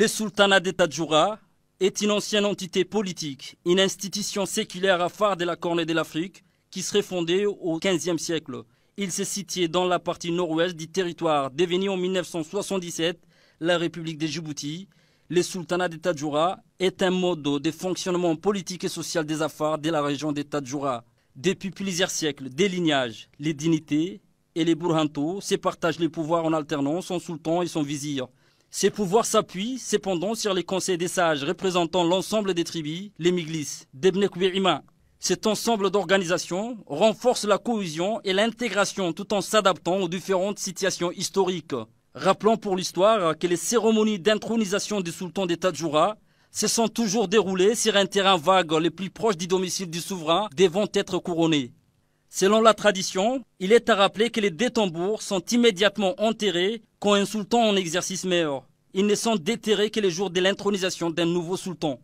Le sultanat de Tadjoura est une ancienne entité politique, une institution séculaire à phare de la Corne de l'Afrique qui serait fondée au XVe siècle. Il s'est situé dans la partie nord-ouest du territoire devenu en 1977 la République des Djibouti. Le sultanat de Tadjoura est un mode de fonctionnement politique et social des affaires de la région de Tadjoura. Depuis plusieurs siècles, des lignages, les dignités et les burhantos se partagent les pouvoirs en alternant son sultan et son vizir. Ces pouvoirs s'appuient cependant sur les conseils des sages représentant l'ensemble des tribus, les Miglis, Debnekwirima. Cet ensemble d'organisations renforce la cohésion et l'intégration tout en s'adaptant aux différentes situations historiques. Rappelons pour l'histoire que les cérémonies d'intronisation du sultan des Tadjoura se sont toujours déroulées sur un terrain vague, les plus proches du domicile du souverain devant être couronné. Selon la tradition, il est à rappeler que les tambours sont immédiatement enterrés quand un sultan en exercice meurt. Ils ne sont déterrés que les jours de l'intronisation d'un nouveau sultan.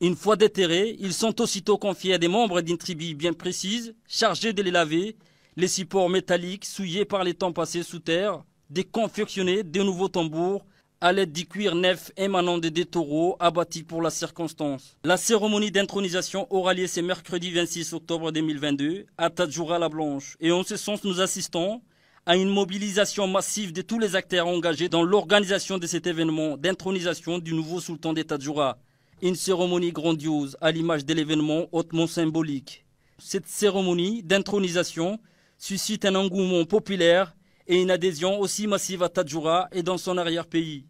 Une fois déterrés, ils sont aussitôt confiés à des membres d'une tribu bien précise, chargés de les laver, les supports métalliques souillés par les temps passés sous terre, de confectionner de nouveaux tambours à l'aide du cuir neuf émanant des taureaux abattis pour la circonstance. La cérémonie d'intronisation aura lieu ce mercredi 26 octobre 2022 à Tadjoura-la-Blanche. Et en ce sens, nous assistons à une mobilisation massive de tous les acteurs engagés dans l'organisation de cet événement d'intronisation du nouveau sultan des Tadjoura. Une cérémonie grandiose à l'image de l'événement hautement symbolique. Cette cérémonie d'intronisation suscite un engouement populaire et une adhésion aussi massive à Tadjoura et dans son arrière-pays.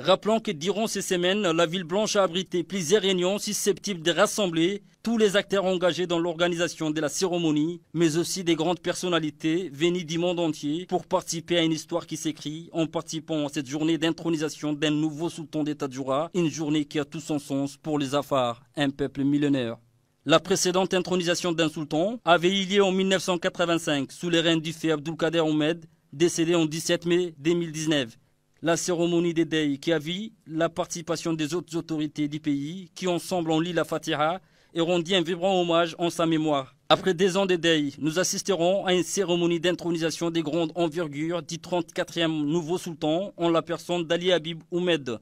Rappelons que durant ces semaines, la ville blanche a abrité plusieurs réunions susceptibles de rassembler tous les acteurs engagés dans l'organisation de la cérémonie, mais aussi des grandes personnalités venues du monde entier pour participer à une histoire qui s'écrit en participant à cette journée d'intronisation d'un nouveau sultan d'État Jura, une journée qui a tout son sens pour les Afars, un peuple millénaire. La précédente intronisation d'un sultan avait eu lieu en 1985 sous les règnes du fait Abdulkader Ahmed, décédé en 17 mai 2019. La cérémonie des Dey qui a vu la participation des autres autorités du pays qui ensemble ont lu la Fatiha et rendit un vibrant hommage en sa mémoire. Après des ans de Dey, nous assisterons à une cérémonie d'intronisation des grandes envergures du 34e nouveau sultan en la personne d'Ali Habib Oumed.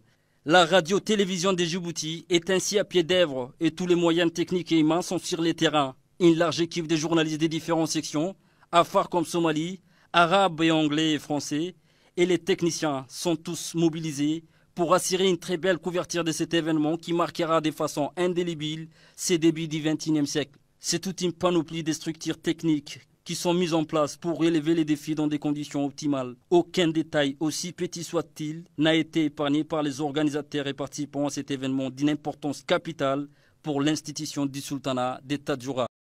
La radio-télévision des Djibouti est ainsi à pied d'œuvre et tous les moyens techniques et humains sont sur les terrains. Une large équipe de journalistes des différentes sections, afar comme Somalie, arabes et anglais et français, et les techniciens sont tous mobilisés pour assurer une très belle couverture de cet événement qui marquera de façon indélébile ces débuts du XXIe siècle. C'est toute une panoplie de structures techniques qui sont mises en place pour relever les défis dans des conditions optimales. Aucun détail, aussi petit soit-il, n'a été épargné par les organisateurs et participants à cet événement d'une importance capitale pour l'institution du sultanat d'État Jura.